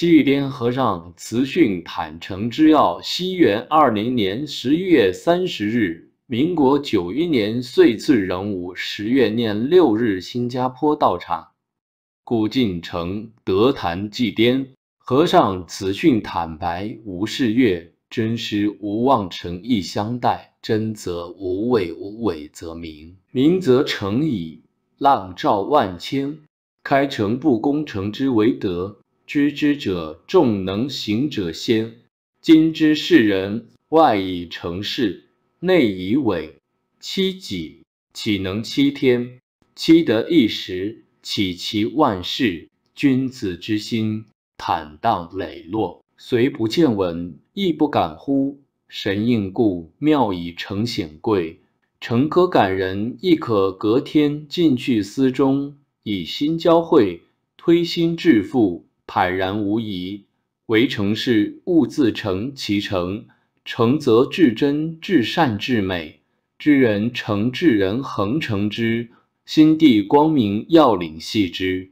祭奠和尚辞训坦诚之要。西元二零年十一月三十日，民国九一年岁次壬午十月廿六日，新加坡道场。故尽诚德谈祭奠，和尚辞训坦白无事月真师无妄诚意相待，真则无畏无伪则明，明则诚矣。浪照万千，开诚布公诚之为德。知之者众，能行者先。今之世人，外以成事，内以伪欺己，岂能欺天？欺得一时，岂其万事？君子之心，坦荡磊落，虽不见闻，亦不敢呼。神应故妙以成显贵，诚可感人，亦可隔天。进去思中，以心交汇，推心置腹。坦然无疑，为成事，物自成其成，成则至真、至善、至美。知人成，至人恒成之，心地光明，要领系之。